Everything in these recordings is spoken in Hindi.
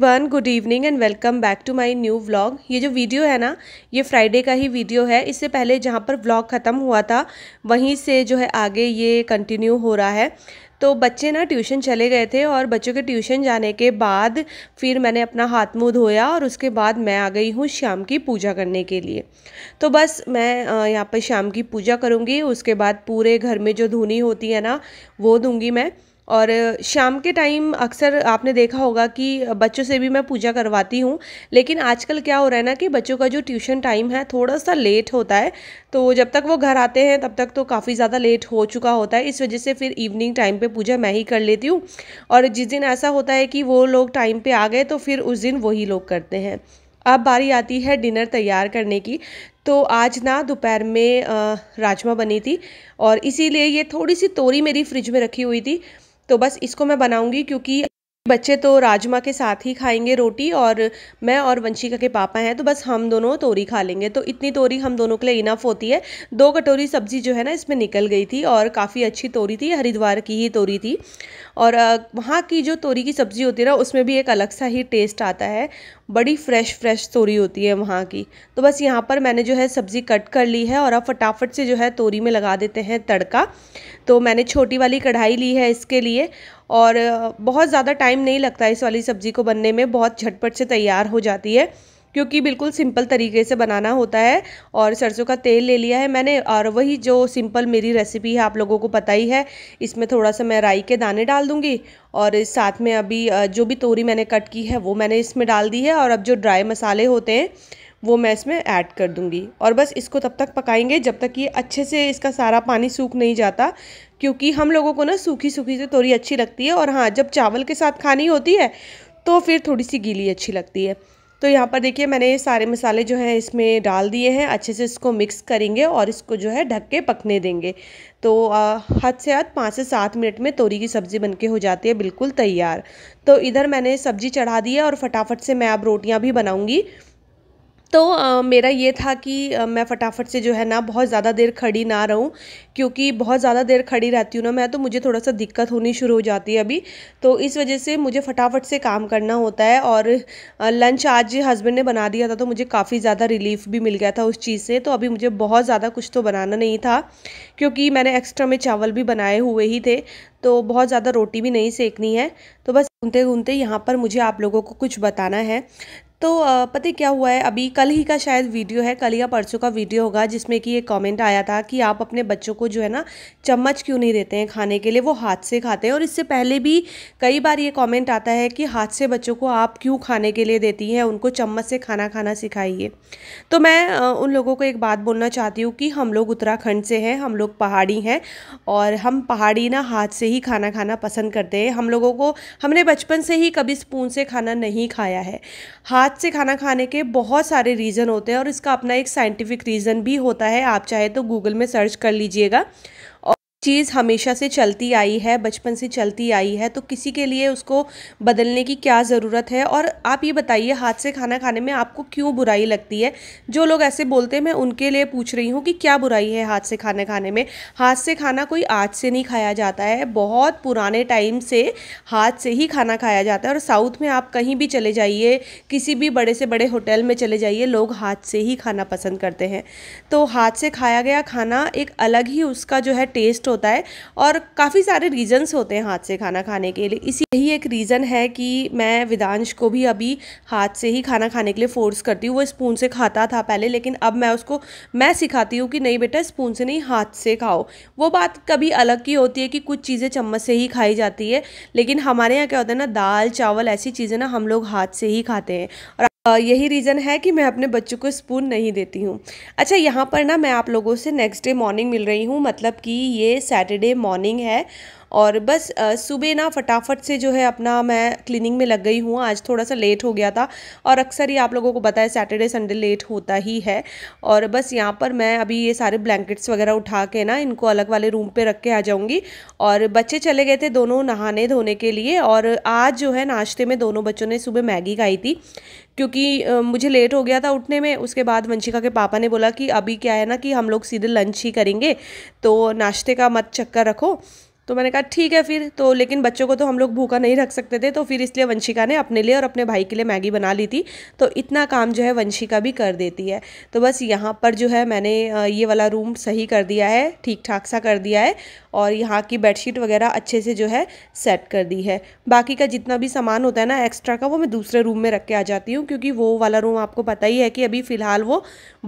One good evening and welcome back to my new vlog ये जो वीडियो है ना ये फ्राइडे का ही वीडियो है इससे पहले जहाँ पर व्लॉग ख़त्म हुआ था वहीं से जो है आगे ये कंटिन्यू हो रहा है तो बच्चे ना ट्यूशन चले गए थे और बच्चों के ट्यूशन जाने के बाद फिर मैंने अपना हाथ मुँह धोया और उसके बाद मैं आ गई हूँ शाम की पूजा करने के लिए तो बस मैं यहाँ पर शाम की पूजा करूँगी उसके बाद पूरे घर में जो धुनी होती है ना वो दूँगी मैं और शाम के टाइम अक्सर आपने देखा होगा कि बच्चों से भी मैं पूजा करवाती हूँ लेकिन आजकल क्या हो रहा है ना कि बच्चों का जो ट्यूशन टाइम है थोड़ा सा लेट होता है तो जब तक वो घर आते हैं तब तक तो काफ़ी ज़्यादा लेट हो चुका होता है इस वजह से फिर इवनिंग टाइम पे पूजा मैं ही कर लेती हूँ और जिस दिन ऐसा होता है कि वो लोग टाइम पर आ गए तो फिर उस दिन वही लोग करते हैं अब बारी आती है डिनर तैयार करने की तो आज ना दोपहर में राजमा बनी थी और इसीलिए ये थोड़ी सी तोरी मेरी फ्रिज में रखी हुई थी तो बस इसको मैं बनाऊंगी क्योंकि बच्चे तो राजमा के साथ ही खाएंगे रोटी और मैं और वंशिका के पापा हैं तो बस हम दोनों तोरी खा लेंगे तो इतनी तोरी हम दोनों के लिए इनफ होती है दो कटोरी सब्जी जो है ना इसमें निकल गई थी और काफ़ी अच्छी तोरी थी हरिद्वार की ही तोरी थी और वहाँ की जो तोरी की सब्ज़ी होती है ना उसमें भी एक अलग सा ही टेस्ट आता है बड़ी फ्रेश फ्रेश तोरी होती है वहाँ की तो बस यहाँ पर मैंने जो है सब्ज़ी कट कर ली है और अब फटाफट से जो है तोरी में लगा देते हैं तड़का तो मैंने छोटी वाली कढ़ाई ली है इसके लिए और बहुत ज़्यादा टाइम नहीं लगता इस वाली सब्ज़ी को बनने में बहुत झटपट से तैयार हो जाती है क्योंकि बिल्कुल सिंपल तरीके से बनाना होता है और सरसों का तेल ले लिया है मैंने और वही जो सिंपल मेरी रेसिपी है आप लोगों को पता ही है इसमें थोड़ा सा मैं राई के दाने डाल दूँगी और साथ में अभी जो भी तोरी मैंने कट की है वो मैंने इसमें डाल दी है और अब जो ड्राई मसाले होते हैं वो मैं इसमें ऐड कर दूँगी और बस इसको तब तक पकाएंगे जब तक ये अच्छे से इसका सारा पानी सूख नहीं जाता क्योंकि हम लोगों को ना सूखी सूखी से तोरी अच्छी लगती है और हाँ जब चावल के साथ खानी होती है तो फिर थोड़ी सी गीली अच्छी लगती है तो यहाँ पर देखिए मैंने ये सारे मसाले जो हैं इसमें डाल दिए हैं अच्छे से इसको मिक्स करेंगे और इसको जो है ढक के पकने देंगे तो हद से हद पाँच से सात मिनट में तोरी की सब्ज़ी बनके हो जाती है बिल्कुल तैयार तो इधर मैंने सब्ज़ी चढ़ा दी है और फटाफट से मैं अब रोटियाँ भी बनाऊँगी तो आ, मेरा ये था कि आ, मैं फटाफट से जो है ना बहुत ज़्यादा देर खड़ी ना रहूँ क्योंकि बहुत ज़्यादा देर खड़ी रहती हूँ ना मैं तो मुझे थोड़ा सा दिक्कत होनी शुरू हो जाती है अभी तो इस वजह से मुझे फटाफट से काम करना होता है और लंच आज हस्बैंड ने बना दिया था तो मुझे काफ़ी ज़्यादा रिलीफ भी मिल गया था उस चीज़ से तो अभी मुझे बहुत ज़्यादा कुछ तो बनाना नहीं था क्योंकि मैंने एक्स्ट्रा में चावल भी बनाए हुए ही थे तो बहुत ज़्यादा रोटी भी नहीं सेकनी है तो बस घूमते घूमते यहाँ पर मुझे आप लोगों को कुछ बताना है तो पता क्या हुआ है अभी कल ही का शायद वीडियो है कल या परसों का वीडियो होगा जिसमें कि ये कमेंट आया था कि आप अपने बच्चों को जो है ना चम्मच क्यों नहीं देते हैं खाने के लिए वो हाथ से खाते हैं और इससे पहले भी कई बार ये कमेंट आता है कि हाथ से बच्चों को आप क्यों खाने के लिए देती हैं उनको चम्मच से खाना खाना सिखाइए तो मैं उन लोगों को एक बात बोलना चाहती हूँ कि हम लोग उत्तराखंड से हैं हम लोग पहाड़ी हैं और हम पहाड़ी ना हाथ से ही खाना खाना पसंद करते हैं हम लोगों को हमने बचपन से ही कभी स्पून से खाना नहीं खाया है हाथ हाथ से खाना खाने के बहुत सारे रीज़न होते हैं और इसका अपना एक साइंटिफिक रीज़न भी होता है आप चाहे तो गूगल में सर्च कर लीजिएगा चीज़ हमेशा से चलती आई है बचपन से चलती आई है तो किसी के लिए उसको बदलने की क्या ज़रूरत है और आप ये बताइए हाथ से खाना खाने में आपको क्यों बुराई लगती है जो लोग ऐसे बोलते हैं मैं उनके लिए पूछ रही हूँ कि क्या बुराई है हाथ से खाना खाने में हाथ से खाना कोई आज से नहीं खाया जाता है बहुत पुराने टाइम से हाथ से ही खाना खाया जाता है और साउथ में आप कहीं भी चले जाइए किसी भी बड़े से बड़े होटल में चले जाइए लोग हाथ से ही खाना पसंद करते हैं तो हाथ से खाया गया खाना एक अलग ही उसका जो है टेस्ट होता है और काफ़ी सारे रीजंस होते हैं हाथ से खाना खाने के लिए इसी यही एक रीज़न है कि मैं विदांश को भी अभी हाथ से ही खाना खाने के लिए फ़ोर्स करती हूँ वो स्पून से खाता था पहले लेकिन अब मैं उसको मैं सिखाती हूँ कि नहीं बेटा स्पून से नहीं हाथ से खाओ वो बात कभी अलग की होती है कि कुछ चीज़ें चम्मच से ही खाई जाती है लेकिन हमारे यहाँ क्या होता है ना दाल चावल ऐसी चीज़ें ना हम लोग हाथ से ही खाते हैं और यही रीज़न है कि मैं अपने बच्चों को स्पून नहीं देती हूँ अच्छा यहाँ पर ना मैं आप लोगों से नेक्स्ट डे मॉर्निंग मिल रही हूँ मतलब कि ये सैटरडे मॉर्निंग है और बस सुबह ना फटाफट से जो है अपना मैं क्लीनिंग में लग गई हूँ आज थोड़ा सा लेट हो गया था और अक्सर ही आप लोगों को पता है सैटरडे संडे लेट होता ही है और बस यहाँ पर मैं अभी ये सारे ब्लैंकेट्स वगैरह उठा के ना इनको अलग वाले रूम पर रख के आ जाऊँगी और बच्चे चले गए थे दोनों नहाने धोने के लिए और आज जो है नाश्ते में दोनों बच्चों ने सुबह मैगी खाई थी क्योंकि मुझे लेट हो गया था उठने में उसके बाद वंशिका के पापा ने बोला कि अभी क्या है ना कि हम लोग सीधे लंच ही करेंगे तो नाश्ते का मत चक्कर रखो तो मैंने कहा ठीक है फिर तो लेकिन बच्चों को तो हम लोग भूखा नहीं रख सकते थे तो फिर इसलिए वंशिका ने अपने लिए और अपने भाई के लिए मैगी बना ली थी तो इतना काम जो है वंशिका भी कर देती है तो बस यहाँ पर जो है मैंने ये वाला रूम सही कर दिया है ठीक ठाक सा कर दिया है और यहाँ की बेडशीट वगैरह अच्छे से जो है सेट कर दी है बाकी का जितना भी सामान होता है ना एक्स्ट्रा का वो मैं दूसरे रूम में रख के आ जाती हूँ क्योंकि वो वाला रूम आपको पता ही है कि अभी फ़िलहाल वो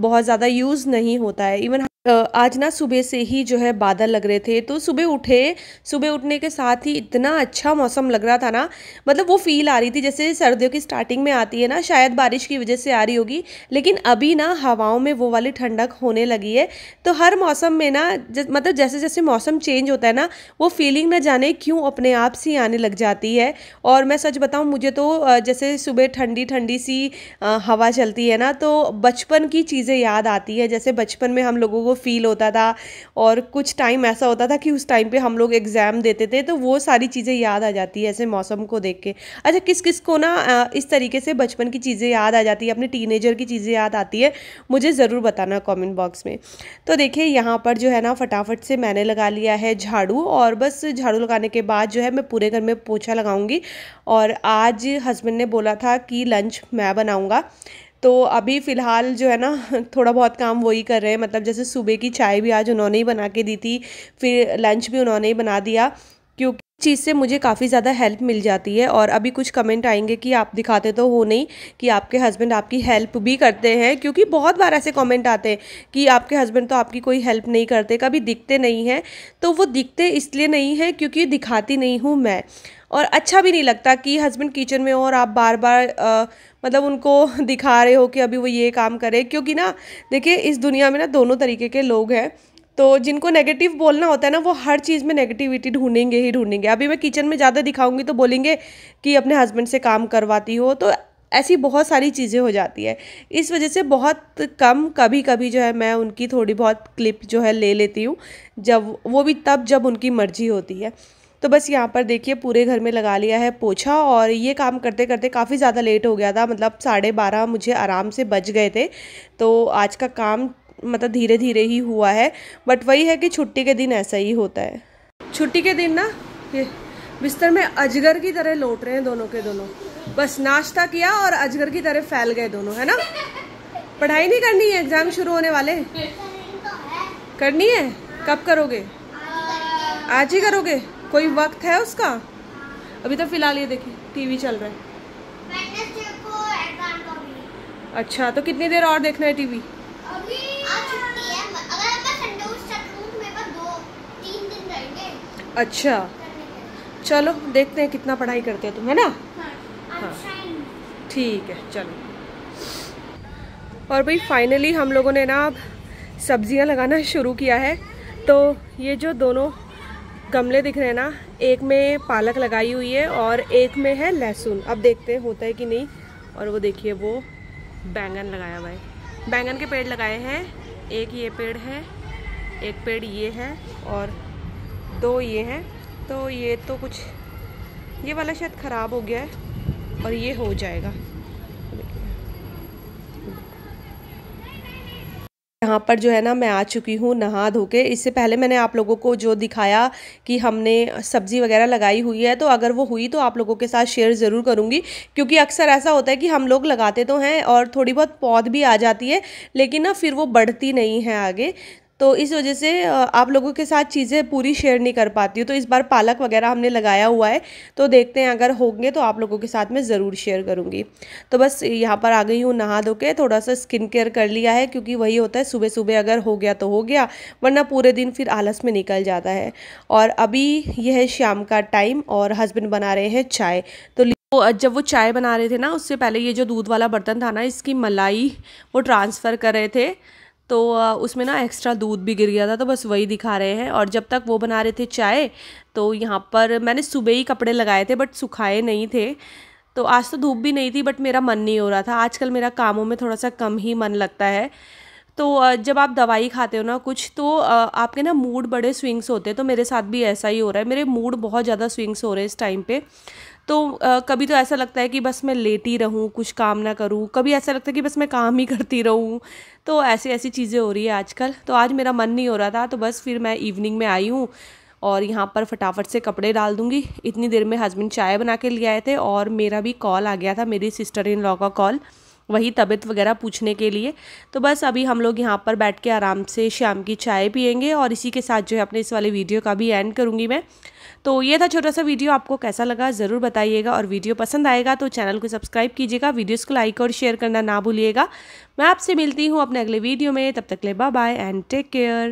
बहुत ज़्यादा यूज़ नहीं होता है इवन आज ना सुबह से ही जो है बादल लग रहे थे तो सुबह उठे सुबह उठने के साथ ही इतना अच्छा मौसम लग रहा था ना मतलब वो फील आ रही थी जैसे सर्दियों की स्टार्टिंग में आती है ना शायद बारिश की वजह से आ रही होगी लेकिन अभी ना हवाओं में वो वाली ठंडक होने लगी है तो हर मौसम में ना ज, मतलब जैसे जैसे मौसम चेंज होता है ना वो फीलिंग ना जाने क्यों अपने आप से आने लग जाती है और मैं सच बताऊँ मुझे तो जैसे सुबह ठंडी ठंडी सी हवा चलती है ना तो बचपन की चीज़ें याद आती है जैसे बचपन में हम लोगों को वो फ़ील होता था और कुछ टाइम ऐसा होता था कि उस टाइम पे हम लोग एग्ज़ाम देते थे तो वो सारी चीज़ें याद आ जाती है ऐसे मौसम को देख के अच्छा किस किस को ना इस तरीके से बचपन की चीज़ें याद आ जाती है अपने टीनेजर की चीज़ें याद आती है मुझे ज़रूर बताना कॉमेंट बॉक्स में तो देखिए यहाँ पर जो है ना फटाफट से मैंने लगा लिया है झाड़ू और बस झाड़ू लगाने के बाद जो है मैं पूरे घर में पोछा लगाऊंगी और आज हस्बैंड ने बोला था कि लंच मैं बनाऊंगा तो अभी फ़िलहाल जो है ना थोड़ा बहुत काम वही कर रहे हैं मतलब जैसे सुबह की चाय भी आज उन्होंने ही बना के दी थी फिर लंच भी उन्होंने ही बना दिया क्योंकि चीज़ से मुझे काफ़ी ज़्यादा हेल्प मिल जाती है और अभी कुछ कमेंट आएंगे कि आप दिखाते तो हो नहीं कि आपके हस्बैंड आपकी हेल्प भी करते हैं क्योंकि बहुत बार ऐसे कमेंट आते हैं कि आपके हस्बैंड तो आपकी कोई हेल्प नहीं करते कभी दिखते नहीं हैं तो वो दिखते इसलिए नहीं हैं क्योंकि दिखाती नहीं हूँ मैं और अच्छा भी नहीं लगता कि हस्बैंड किचन में हो और आप बार बार आ, मतलब उनको दिखा रहे हो कि अभी वो ये काम करे क्योंकि ना देखिए इस दुनिया में ना दोनों तरीके के लोग हैं तो जिनको नेगेटिव बोलना होता है ना वो हर चीज़ में नेगेटिविटी ढूंढेंगे ही ढूंढेंगे अभी मैं किचन में ज़्यादा दिखाऊंगी तो बोलेंगे कि अपने हस्बैंड से काम करवाती हो तो ऐसी बहुत सारी चीज़ें हो जाती है इस वजह से बहुत कम कभी कभी जो है मैं उनकी थोड़ी बहुत क्लिप जो है ले लेती हूँ जब वो भी तब जब उनकी मर्जी होती है तो बस यहाँ पर देखिए पूरे घर में लगा लिया है पोछा और ये काम करते करते काफ़ी ज़्यादा लेट हो गया था मतलब साढ़े बारह मुझे आराम से बच गए थे तो आज का काम मतलब धीरे धीरे ही हुआ है बट वही है कि छुट्टी के दिन ऐसा ही होता है छुट्टी के दिन ना ये बिस्तर में अजगर की तरह लौट रहे हैं दोनों के दोनों बस नाश्ता किया और अजगर की तरह फैल गए दोनों है ना पढ़ाई नहीं करनी है एग्जाम शुरू होने वाले तो करनी है कब करोगे आज ही करोगे कोई वक्त है उसका अभी तो फिलहाल ये देखिए टीवी चल रहा है अच्छा तो कितनी देर और देखना है टीवी अच्छा चलो देखते हैं कितना पढ़ाई करते हो तुम है ना हाँ, हाँ। ठीक है चलो और भाई फाइनली हम लोगों ने ना अब सब्जियां लगाना शुरू किया है तो ये जो दोनों गमले दिख रहे हैं ना एक में पालक लगाई हुई है और एक में है लहसुन अब देखते हैं होता है कि नहीं और वो देखिए वो बैंगन लगाया हुआ है बैंगन के पेड़ लगाए हैं एक ये पेड़ है एक पेड़ ये है और दो ये हैं तो ये तो कुछ ये वाला शायद ख़राब हो गया है और ये हो जाएगा यहाँ पर जो है ना मैं आ चुकी हूँ नहा धो के इससे पहले मैंने आप लोगों को जो दिखाया कि हमने सब्ज़ी वगैरह लगाई हुई है तो अगर वो हुई तो आप लोगों के साथ शेयर ज़रूर करूँगी क्योंकि अक्सर ऐसा होता है कि हम लोग लगाते तो हैं और थोड़ी बहुत पौध भी आ जाती है लेकिन ना फिर वो बढ़ती नहीं है आगे तो इस वजह से आप लोगों के साथ चीज़ें पूरी शेयर नहीं कर पाती हूँ तो इस बार पालक वगैरह हमने लगाया हुआ है तो देखते हैं अगर होंगे तो आप लोगों के साथ मैं ज़रूर शेयर करूँगी तो बस यहाँ पर आ गई हूँ नहा धो के थोड़ा सा स्किन केयर कर लिया है क्योंकि वही होता है सुबह सुबह अगर हो गया तो हो गया वरना पूरे दिन फिर आलस में निकल जाता है और अभी यह है शाम का टाइम और हस्बैंड बना रहे हैं चाय तो तो जब वो चाय बना रहे थे ना उससे पहले ये जो दूध वाला बर्तन था ना इसकी मलाई वो ट्रांसफ़र कर रहे थे तो उसमें ना एक्स्ट्रा दूध भी गिर गया था तो बस वही दिखा रहे हैं और जब तक वो बना रहे थे चाय तो यहाँ पर मैंने सुबह ही कपड़े लगाए थे बट सुखाए नहीं थे तो आज तो धूप भी नहीं थी बट मेरा मन नहीं हो रहा था आजकल मेरा कामों में थोड़ा सा कम ही मन लगता है तो जब आप दवाई खाते हो ना कुछ तो आपके ना मूड बड़े स्विंग्स होते हैं तो मेरे साथ भी ऐसा ही हो रहा है मेरे मूड बहुत ज़्यादा स्विंग्स हो रहे हैं इस टाइम पे तो आ, कभी तो ऐसा लगता है कि बस मैं लेटी रहूँ कुछ काम ना करूँ कभी ऐसा लगता है कि बस मैं काम ही करती रहूँ तो ऐसी ऐसी चीज़ें हो रही है आजकल तो आज मेरा मन नहीं हो रहा था तो बस फिर मैं इवनिंग में आई हूँ और यहाँ पर फटाफट से कपड़े डाल दूँगी इतनी देर में हस्बैंड चाय बना के ले आए थे और मेरा भी कॉल आ गया था मेरी सिस्टर इन लॉ का कॉल वही तबीयत वगैरह पूछने के लिए तो बस अभी हम लोग यहाँ पर बैठ के आराम से शाम की चाय पियेंगे और इसी के साथ जो है अपने इस वाले वीडियो का भी एंड करूँगी मैं तो ये था छोटा सा वीडियो आपको कैसा लगा ज़रूर बताइएगा और वीडियो पसंद आएगा तो चैनल को सब्सक्राइब कीजिएगा वीडियोज़ को लाइक और शेयर करना ना भूलिएगा मैं आपसे मिलती हूँ अपने अगले वीडियो में तब तक ले bye bye and take care